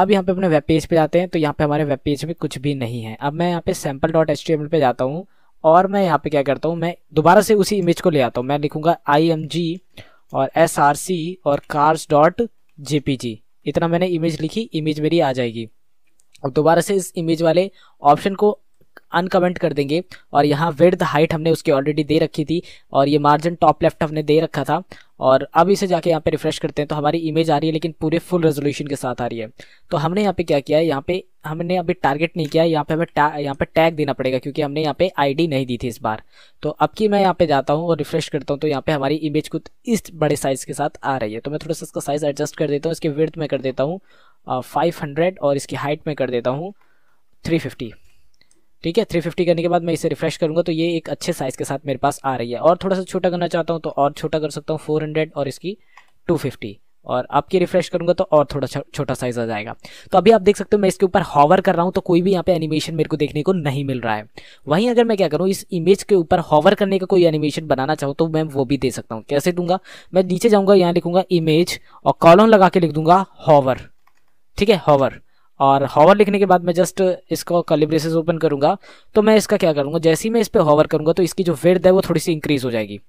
अब यहाँ पे अपने वेब पेज पे जाते हैं तो यहाँ पे हमारे वेब पेज में कुछ भी नहीं है अब मैं यहाँ पे सैम्पल डॉट एच पे जाता हूँ और मैं यहाँ पे क्या करता हूँ मैं दोबारा से उसी इमेज को ले आता हूँ मैं लिखूंगा आई एम जी और एस आर सी और cars dot J P G इतना मैंने इमेज लिखी इमेज मेरी आ जाएगी अब दोबारा से इस इमेज वाले ऑप्शन को अनकमेंट कर देंगे और यहाँ विर्थ हाइट हमने उसकी ऑलरेडी दे रखी थी और ये मार्जिन टॉप लेफ्ट हमने दे रखा था और अब इसे जाके यहाँ पे रिफ्रेश करते हैं तो हमारी इमेज आ रही है लेकिन पूरे फुल रेजोल्यूशन के साथ आ रही है तो हमने यहाँ पे क्या किया है यहाँ पे हमने अभी टारगेट नहीं किया यहाँ पे हमें यहाँ पे टैग देना पड़ेगा क्योंकि हमने यहाँ पे आईडी नहीं दी थी इस बार तो अब की मैं यहाँ पे जाता हूँ और रिफ्रेश करता हूँ तो यहाँ पे हमारी इमेज कुछ इस बड़े साइज़ के साथ आ रही है तो मैं थोड़ा सा इसका साइज़ एडजस्ट कर देता हूँ इसके विर्थ में कर देता हूँ फाइव हंड्रेड और इसकी हाइट में कर देता हूँ थ्री फिफ्टी ठीक है थ्री फिफ्टी करने के बाद मैं इसे रिफ्रेश करूँगा तो ये एक अच्छे साइज़ के साथ मेरे पास आ रही है और थोड़ा सा छोटा करना चाहता हूँ तो और छोटा कर सकता हूँ फोर हंड्रेड और इसकी टू फिफ्टी और आपके रिफ्रेश करूंगा तो और थोड़ा छोटा साइज आ जाएगा तो अभी आप देख सकते हो मैं इसके ऊपर हॉवर कर रहा हूं तो कोई भी यहाँ पे एनिमेशन मेरे को देखने को नहीं मिल रहा है वहीं अगर मैं क्या करूं इस इमेज के ऊपर हॉवर करने का कोई एनिमेशन बनाना चाहूँ तो मैं वो भी दे सकता हूँ कैसे दूंगा मैं नीचे जाऊंगा यहाँ लिखूंगा इमेज और कॉलम लगा के लिख दूंगा हॉवर ठीक है हॉवर और हॉवर लिखने के बाद मैं जस्ट इसको कलिब्रेसिस ओपन करूंगा तो मैं इसका क्या करूंगा जैसे ही मैं इस पर हॉवर करूंगा तो इसकी जो वेड है वो थोड़ी सी इंक्रीज हो जाएगी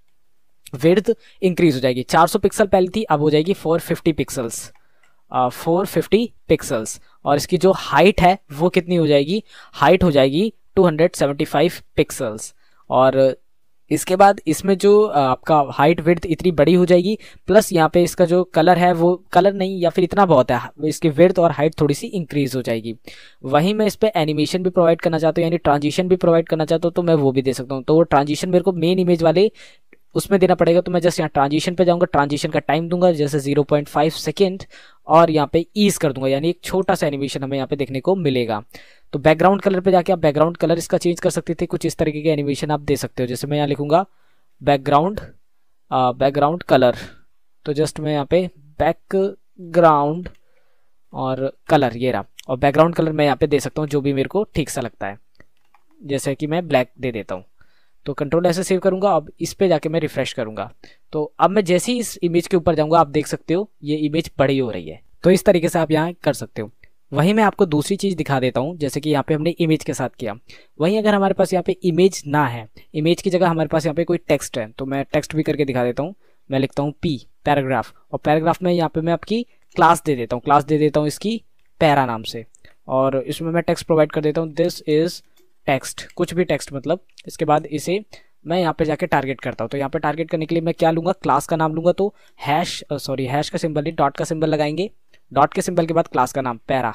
विर्थ इंक्रीज हो जाएगी 400 पिक्सल पहले थी अब हो जाएगी 450 पिक्सल्स फोर फिफ्टी पिक्सल्स और इसकी जो हाइट है वो कितनी हो जाएगी हाइट हो जाएगी 275 पिक्सल्स और इसके बाद इसमें जो आपका हाइट विर्थ इतनी बड़ी हो जाएगी प्लस यहाँ पे इसका जो कलर है वो कलर नहीं या फिर इतना बहुत है इसकी विर्थ और हाइट थोड़ी सी इंक्रीज हो जाएगी वहीं मैं इस पर एनिमेशन भी प्रोवाइड करना चाहता हूँ यानी ट्रांजिशन भी प्रोवाइड करना चाहता हूँ तो मैं वो भी दे सकता हूँ तो वो ट्रांजिशन मेरे को मेन इमेज वाले उसमें देना पड़ेगा तो मैं जस्ट यहाँ ट्रांजिशन पे जाऊंगा ट्रांजिशन का टाइम दूंगा जैसे 0.5 पॉइंट सेकेंड और यहाँ पे ईज कर दूंगा यानी एक छोटा सा एनिमेशन हमें यहाँ पे देखने को मिलेगा तो बैकग्राउंड कलर पे जाके आप बैकग्राउंड कलर इसका चेंज कर सकते थे कुछ इस तरीके के एनिमेशन आप दे सकते हो जैसे मैं यहाँ लिखूंगा बैकग्राउंड बैकग्राउंड कलर तो जस्ट मैं यहाँ पे बैकग्राउंड और कलर ये रहा और बैकग्राउंड कलर मैं यहाँ पे दे सकता हूँ जो भी मेरे को ठीक सा लगता है जैसे कि मैं ब्लैक दे देता हूँ तो कंट्रोल ऐसे सेव करूँगा अब इस पर जाके मैं रिफ्रेश करूंगा तो अब मैं जैसे ही इस इमेज के ऊपर जाऊँगा आप देख सकते हो ये इमेज बड़ी हो रही है तो इस तरीके से आप यहाँ कर सकते हो वहीं मैं आपको दूसरी चीज़ दिखा देता हूँ जैसे कि यहाँ पे हमने इमेज के साथ किया वहीं अगर हमारे पास यहाँ पे इमेज ना है इमेज की जगह हमारे पास यहाँ पे कोई टेक्स्ट है तो मैं टेक्स्ट भी करके दिखा देता हूँ मैं लिखता हूँ पी पैराग्राफ और पैराग्राफ में यहाँ पे मैं आपकी क्लास दे देता हूँ क्लास दे देता हूँ इसकी पैरा नाम से और इसमें मैं टेक्स्ट प्रोवाइड कर देता हूँ दिस इज़ टेक्स्ट कुछ भी टेक्स्ट मतलब इसके बाद इसे मैं यहाँ पे जाके टारगेट करता हूँ तो यहाँ पे टारगेट करने के लिए मैं क्या लूँगा क्लास का नाम लूँगा तो हैश सॉरी हैश का सिंबल नहीं डॉट का सिंबल लगाएंगे डॉट के सिंबल के बाद क्लास का नाम पैरा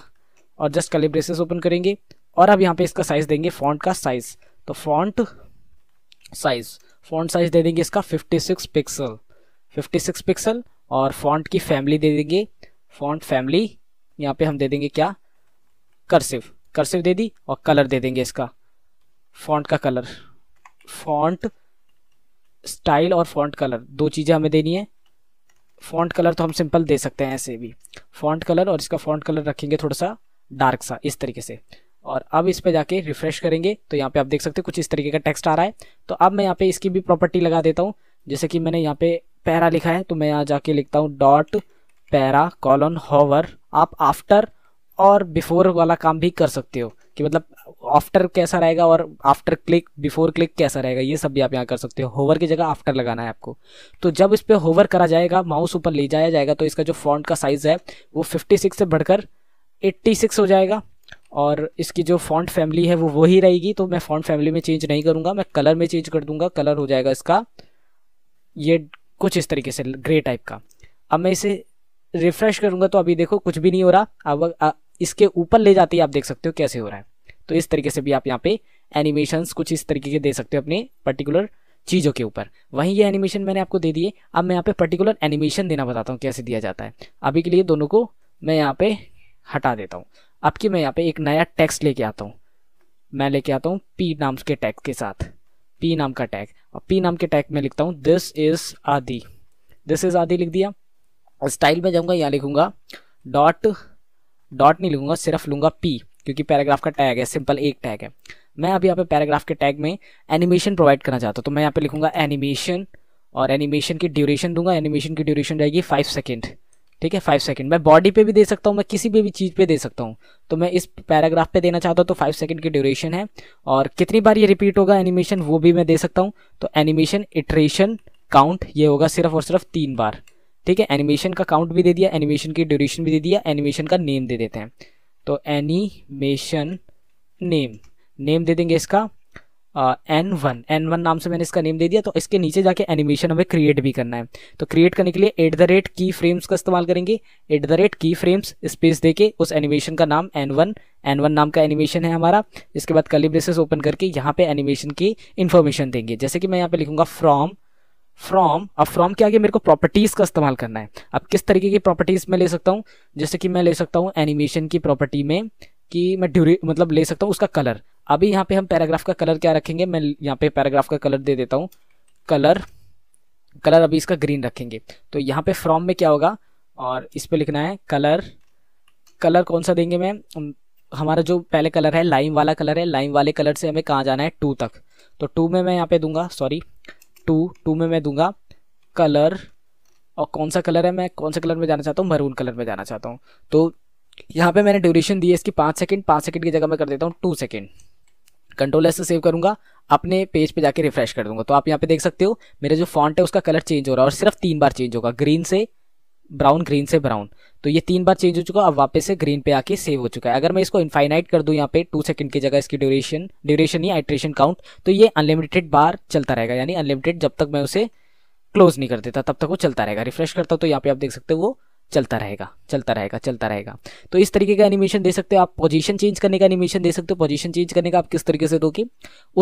और जस्ट कलिब्रेसिस ओपन करेंगे और अब यहाँ पे इसका साइज़ देंगे फॉन्ट का साइज़ तो फॉन्ट साइज़ फॉन्ट साइज़ दे देंगे इसका सिक्स पिक्सल सिक्स पिक्सल और फॉन्ट की फैमिली दे देंगे फॉन्ट फैमिली यहाँ पे हम दे देंगे क्या करसिव कर्सिव दे दी और कलर दे देंगे इसका फॉन्ट का कलर फॉन्ट स्टाइल और फॉन्ट कलर दो चीज़ें हमें देनी है फॉन्ट कलर तो हम सिंपल दे सकते हैं ऐसे भी फॉन्ट कलर और इसका फॉन्ट कलर रखेंगे थोड़ा सा डार्क सा इस तरीके से और अब इस पर जाके रिफ्रेश करेंगे तो यहाँ पे आप देख सकते हैं कुछ इस तरीके का टेक्स्ट आ रहा है तो अब मैं यहाँ पे इसकी भी प्रॉपर्टी लगा देता हूँ जैसे कि मैंने यहाँ पे पैरा लिखा है तो मैं यहाँ जाके लिखता हूँ डॉट पैरा कॉलन हॉवर आप आफ्टर और बिफोर वाला काम भी कर सकते हो कि मतलब आफ्टर कैसा रहेगा और आफ्टर क्लिक बिफोर क्लिक कैसा रहेगा ये सब भी आप यहाँ कर सकते हो होवर की जगह आफ्टर लगाना है आपको तो जब इस पर होवर करा जाएगा माउस ऊपर ले जाया जाएगा तो इसका जो फॉन्ट का साइज़ है वो 56 से बढ़कर 86 हो जाएगा और इसकी जो फॉन्ट फैमिली है वो वही रहेगी तो मैं फॉन्ट फैमिली में चेंज नहीं करूँगा मैं कलर में चेंज कर दूँगा कलर हो जाएगा इसका ये कुछ इस तरीके से ग्रे टाइप का अब मैं इसे रिफ़्रेश करूँगा तो अभी देखो कुछ भी नहीं हो रहा अब इसके ऊपर ले जाते ही आप देख सकते हो कैसे हो रहा है तो इस तरीके से भी आप यहाँ पे एनिमेशन कुछ इस तरीके के दे सकते हो अपने पर्टिकुलर चीज़ों के ऊपर वहीं ये एनिमेशन मैंने आपको दे दिए अब मैं यहाँ पे पर्टिकुलर एनिमेशन देना बताता हूँ कैसे दिया जाता है अभी के लिए दोनों को मैं यहाँ पे हटा देता हूँ अब कि मैं यहाँ पे एक नया टेक्स्ट लेके आता हूँ मैं लेके आता हूँ पी नाम के टैग के साथ पी नाम का टैग और पी नाम के टैग में लिखता हूँ this is Adi this is Adi लिख दिया स्टाइल में जाऊँगा यहाँ लिखूंगा डॉट डॉट नहीं लिखूंगा सिर्फ लूंगा पी क्योंकि पैराग्राफ का टैग है सिंपल एक टैग है मैं अभी यहाँ पे पैराग्राफ के टैग में एनिमेशन प्रोवाइड करना चाहता हूँ तो मैं यहाँ पे लिखूंगा एनिमेशन और एनिमेशन की ड्यूरेशन दूंगा एनिमेशन की ड्यूरेशन रहेगी फाइव सेकेंड ठीक है फाइव सेकेंड मैं बॉडी पे भी दे सकता हूँ मैं किसी पे भी चीज़ पे दे सकता हूँ तो मैं इस पैराग्राफ पे देना चाहता हूँ तो फाइव सेकेंड की ड्यूरेशन है और कितनी बार ये रिपीट होगा एनिमेशन वो भी मैं दे सकता हूँ तो एनिमेशन इटरेशन काउंट ये होगा सिर्फ और सिर्फ तीन बार ठीक है एनिमेशन का काउंट भी दे दिया एनिमेशन की ड्यूरेशन भी दे दिया एनिमेशन का नेम दे देते हैं तो एनिमेशन नेम नेम दे देंगे इसका एन वन एन वन नाम से मैंने इसका नेम दे दिया तो इसके नीचे जाके एनिमेशन हमें क्रिएट भी करना है तो क्रिएट करने के लिए at the rate key frames का इस्तेमाल करेंगे at the rate key frames space देके उस एनिमेशन का नाम एन वन एन वन नाम का एनिमेशन है हमारा इसके बाद कलिब्रेसेस ओपन करके यहाँ पे एनिमेशन की इन्फॉर्मेशन देंगे जैसे कि मैं यहाँ पे लिखूंगा फ्रॉम फ्रॉम अब फ्रॉम के आगे मेरे को प्रॉपर्टीज़ का इस्तेमाल करना है अब किस तरीके की प्रॉपर्टीज़ मैं ले सकता हूँ जैसे कि मैं ले सकता हूँ एनिमेशन की प्रॉपर्टी में कि मैं ड्यूरे मतलब ले सकता हूँ उसका कलर अभी यहाँ पे हम पैराग्राफ का कलर क्या रखेंगे मैं यहाँ पे पैराग्राफ का कलर दे देता हूँ कलर कलर अभी इसका ग्रीन रखेंगे तो यहाँ पे फ्रॉम में क्या होगा और इस पर लिखना है कलर कलर कौन सा देंगे मैं हमारा जो पहले कलर है लाइम वाला कलर है लाइम वाले कलर से हमें कहाँ जाना है टू तक तो टू में मैं यहाँ पे दूंगा सॉरी टू टू में मैं दूंगा कलर और कौन सा कलर है मैं कौन सा कलर में जाना चाहता हूँ मरून कलर में जाना चाहता हूँ तो यहाँ पे मैंने ड्यूरेशन दी है इसकी पाँच सेकंड पाँच सेकंड की जगह मैं कर देता हूँ टू सेकंड कंट्रोल ऐसे सेव करूँगा अपने पेज पे जाके रिफ्रेश कर दूंगा तो आप यहाँ पे देख सकते हो मेरा जो फॉन्ट है उसका कलर चेंज हो रहा है और सिर्फ तीन बार चेंज होगा ग्रीन से ब्राउन ग्रीन से ब्राउन तो ये तीन बार चेंज हो चुका अब वापस से ग्रीन पे आके सेव हो चुका है अगर मैं इसको इनफाइनाइट कर दूं यहाँ पे टू सेकंड की जगह इसकी ड्यूरेशन ड्यूरेशन ही आइट्रेशन काउंट तो ये अनलिमिटेड बार चलता रहेगा यानी अनलिमिटेड जब तक मैं उसे क्लोज नहीं कर देता तब तक वो चलता रहेगा रिफ्रेश करता हूँ तो यहाँ पे आप देख सकते हो वो चलता रहेगा चलता रहेगा चलता रहेगा तो इस तरीके का एनिमेशन दे सकते हो आप पोजीशन चेंज करने का एनिमेशन दे सकते हो पोजीशन चेंज करने का आप किस तरीके से दोगे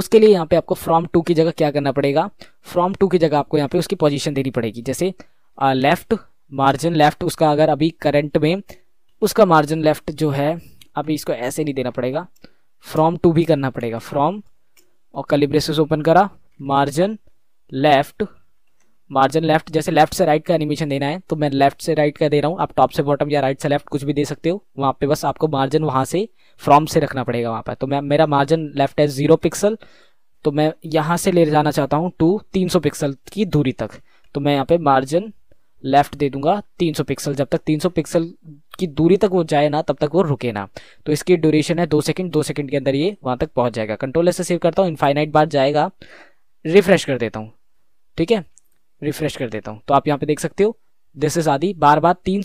उसके लिए यहाँ पे आपको फ्रॉम टू की जगह क्या करना पड़ेगा फ्रॉम टू की जगह आपको यहाँ पे उसकी पोजीशन देनी पड़ेगी जैसे लेफ्ट uh, मार्जिन लेफ्ट उसका अगर अभी करंट में उसका मार्जिन लेफ्ट जो है अभी इसको ऐसे नहीं देना पड़ेगा फ्रॉम टू भी करना पड़ेगा फ्रॉम और कलिब्रेसिस ओपन करा मार्जिन लेफ्ट मार्जिन लेफ्ट जैसे लेफ्ट से राइट का एनिमेशन देना है तो मैं लेफ्ट से राइट का दे रहा हूँ आप टॉप से बॉटम या राइट से लेफ्ट कुछ भी दे सकते हो वहाँ पे बस आपको मार्जिन वहाँ से फ्रॉम से रखना पड़ेगा वहाँ पर तो मैं मेरा मार्जिन लेफ्ट है जीरो पिक्सल तो मैं यहाँ से ले जाना चाहता हूँ टू तीन सौ पिक्सल की दूरी तक तो मैं यहाँ पे मार्जिन लेफ्ट दे दूंगा 300 पिक्सल जब तक 300 पिक्सल की दूरी तक वो जाए ना तब तक वो रुके ना तो इसकी ड्यूरेशन है दो सेकंड दो सेकंड के अंदर ये वहां तक पहुंच जाएगा कंट्रोलर से सेव करता हूँ इनफाइनाइट बार जाएगा रिफ्रेश कर देता हूँ ठीक है रिफ्रेश कर देता हूँ तो आप यहाँ पे देख सकते हो दिस इज आदि बार बार तीन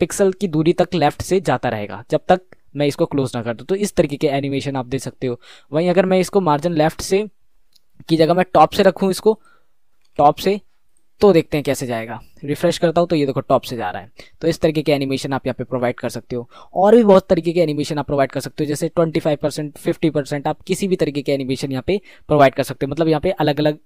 पिक्सल की दूरी तक लेफ्ट से जाता रहेगा जब तक मैं इसको क्लोज ना कर दूँ तो इस तरीके के एनिमेशन आप देख सकते हो वहीं अगर मैं इसको मार्जिन लेफ्ट से की जगह मैं टॉप से रखूँ इसको टॉप से तो देखते हैं कैसे जाएगा रिफ्रेश करता हूँ तो ये देखो टॉप से जा रहा है तो इस तरीके के एनिमेशन आप यहाँ पे प्रोवाइड कर सकते हो और भी बहुत तरीके के एनिमेशन आप प्रोवाइड कर सकते हो जैसे 25 परसेंट फिफ्टी परसेंट आप किसी भी तरीके के एनिमेशन यहाँ पे प्रोवाइड कर सकते हो मतलब यहाँ पे अलग अलग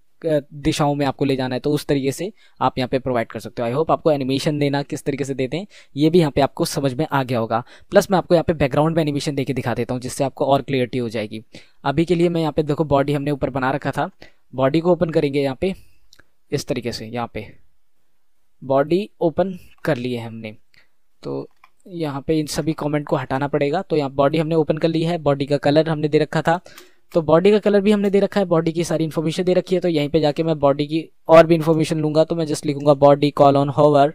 दिशाओं में आपको ले जाना है तो उस तरीके से आप यहाँ पे प्रोवाइड कर सकते हो आई होप आपको एनिमेशन देना किस तरीके से देते हैं ये भी यहाँ पे आपको समझ में आ गया होगा प्लस मैं आपको यहाँ पे बैकग्राउंड में एनिमेशन देके दिखा देता हूँ जिससे आपको और क्लियरिटी हो जाएगी अभी के लिए मैं यहाँ पे देखो बॉडी हमने ऊपर बना रखा था बॉडी को ओपन करेंगे यहाँ पे इस तरीके से यहाँ पे बॉडी ओपन कर लिए हमने तो यहाँ पे इन सभी कमेंट को हटाना पड़ेगा तो यहाँ बॉडी हमने ओपन कर ली है बॉडी का कलर हमने दे रखा था तो बॉडी का कलर भी हमने दे रखा है बॉडी की सारी इन्फॉर्मेशन दे रखी है तो यहीं पे जाके मैं बॉडी की और भी इन्फॉर्मेशन लूंगा तो मैं जस्ट लिखूंगा बॉडी कॉल ऑन होवर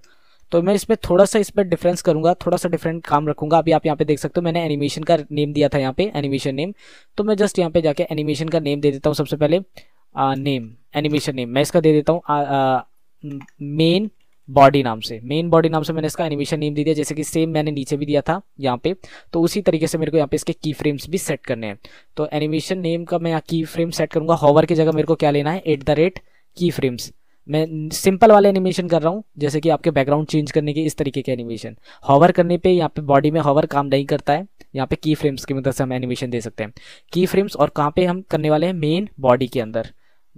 तो मैं इसमें थोड़ा सा इस पर डिफरेंस करूंगा थोड़ा सा डिफरेंट काम रखूंगा अभी आप यहाँ पे देख सकते हो मैंने एनिमेशन का नेम दिया था यहाँ पे एनिमेशन नेम तो मैं जस्ट यहाँ पे जाके एनिमेशन का नेम दे देता हूँ सबसे पहले नेम एनिमेशन नेम मैं इसका दे देता हूँ मेन बॉडी नाम से मेन बॉडी नाम से मैंने इसका एनिमेशन नेम दे दिया जैसे कि सेम मैंने नीचे भी दिया था यहाँ पे तो उसी तरीके से मेरे को यहाँ पे इसके की फ्रेम्स भी सेट करने हैं तो एनिमेशन नेम का मैं यहाँ की फ्रेम सेट करूंगा हॉवर की जगह मेरे को क्या लेना है at the rate key frames मैं सिंपल वाले एनिमेशन कर रहा हूँ जैसे कि आपके बैकग्राउंड चेंज करने के इस तरीके के एनिमेशन हॉवर करने पे यहाँ पे बॉडी में हॉवर काम नहीं करता है यहाँ पे की फ्रेम्स की मदद मतलब से हम एनिमेशन दे सकते हैं की फ्रेम्स और कहाँ पे हम करने वाले हैं मेन बॉडी के अंदर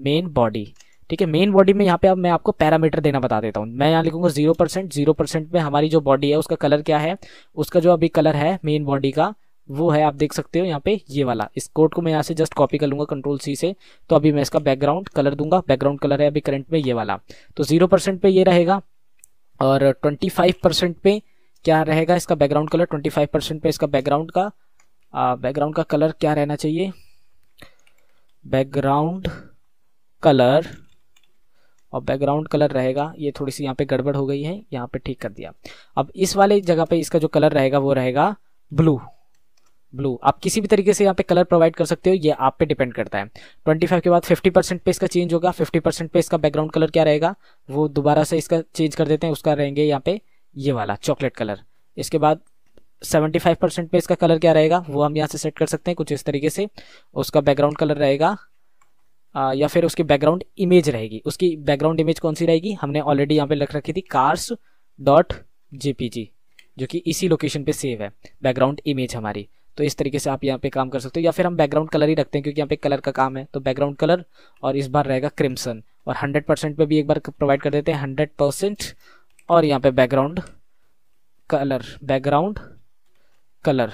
मेन बॉडी ठीक है मेन बॉडी में यहाँ पे अब मैं आपको पैरामीटर देना बता देता हूँ मैं यहाँ लिखूंगा जीरो परसेंट जीरो परसेंट में हमारी जो बॉडी है उसका कलर क्या है उसका जो अभी कलर है मेन बॉडी का वो है आप देख सकते हो यहाँ पे ये वाला इस कोड को मैं यहाँ से जस्ट कॉपी कर लूंगा कंट्रोल सी से तो अभी मैं इसका बैकग्राउंड कलर दूंगा बैकग्राउंड कलर है अभी करंट में ये वाला तो जीरो परसेंट पे ये रहेगा और ट्वेंटी फाइव परसेंट पे क्या रहेगा इसका background colour twenty five percent पे इसका बैकग्राउंड का बैकग्राउंड का कलर क्या रहना चाहिए बैकग्राउंड कलर और बैकग्राउंड कलर रहेगा ये थोड़ी सी यहाँ पे गड़बड़ हो गई है यहाँ पे ठीक कर दिया अब इस वाले जगह पे इसका जो कलर रहेगा वो रहेगा ब्लू ब्लू आप किसी भी तरीके से यहाँ पे कलर प्रोवाइड कर सकते हो ये आप पे डिपेंड करता है 25 के बाद 50 परसेंट पे इसका चेंज होगा 50 परसेंट पे इसका बैकग्राउंड कलर क्या रहेगा वो दोबारा से इसका चेंज कर देते हैं उसका रहेंगे यहाँ पे ये वाला चॉकलेट कलर इसके बाद 75 परसेंट पे इसका कलर क्या रहेगा वो हम यहाँ से सेट कर सकते हैं कुछ इस तरीके से उसका बैकग्राउंड कलर रहेगा या फिर उसकी बैकग्राउंड इमेज रहेगी उसकी बैकग्राउंड इमेज कौन सी रहेगी हमने ऑलरेडी यहाँ पे लिख रखी थी कार्स डॉट जी जो कि इसी लोकेशन पे सेव है बैकग्राउंड इमेज हमारी तो इस तरीके से आप यहाँ पे काम कर सकते हो या फिर हम बैकग्राउंड कलर ही रखते हैं क्योंकि यहाँ पे कलर का काम है तो बैकग्राउंड कलर और इस बार रहेगा क्रिम्सन और हंड्रेड परसेंट पर भी एक बार प्रोवाइड कर देते हैं हंड्रेड परसेंट और यहाँ पे background colour background colour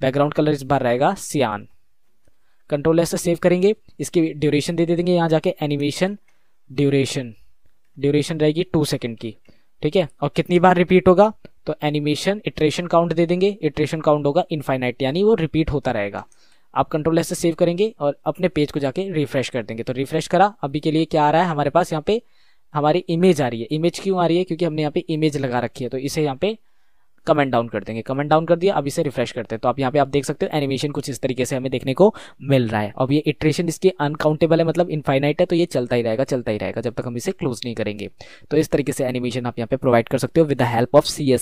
background colour इस बार रहेगा सियान कंट्रोल एस सेव करेंगे इसकी ड्यूरेशन दे, दे देंगे यहाँ जाके एनिमेशन ड्यूरेशन ड्यूरेशन रहेगी टू सेकेंड की ठीक है और कितनी बार रिपीट होगा तो एनिमेशन इट्रेशन काउंट दे देंगे इट्रेशन काउंट होगा इनफाइनाइट यानी वो रिपीट होता रहेगा आप कंट्रोल एस से सेव करेंगे और अपने पेज को जाके रिफ्रेश कर देंगे तो रिफ्रेश करा अभी के लिए क्या आ रहा है हमारे पास यहाँ पे हमारी इमेज आ रही है इमेज क्यों आ रही है क्योंकि हमने यहाँ पे इमेज लगा रखी है तो इसे यहाँ पे कमेंट डाउन कर देंगे कमेंट डाउन कर दिया अब इसे रिफ्रेश करते हैं तो आप यहाँ पे आप देख सकते हो एनिमेशन कुछ इस तरीके से हमें देखने को मिल रहा है अब ये इट्रेशन इसकी अनकाउंटेबल है मतलब इनफाइनाइट है तो ये चलता ही रहेगा चलता ही रहेगा जब तक हम इसे क्लोज नहीं करेंगे तो इस तरीके से एनिमेशन आप यहाँ पे प्रोवाइड कर सकते हो with the help of C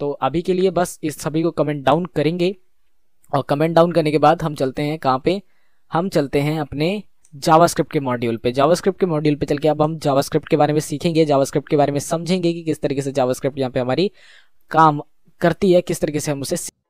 तो अभी के लिए बस इस सभी को कमेंट डाउन करेंगे और कमेंट डाउन करने के बाद हम चलते हैं कहाँ पे हम चलते हैं अपने जावास्क्रिप्ट के मॉड्यूल पे जावास्क्रिप्ट के मॉड्यूल पे चल के अब हम जावास्क्रिप्ट के बारे में सीखेंगे जावास्क्रिप्ट के बारे में समझेंगे कि किस तरीके से जावास्क्रिप्ट यहाँ पे हमारी काम करती है किस तरीके से हम उसे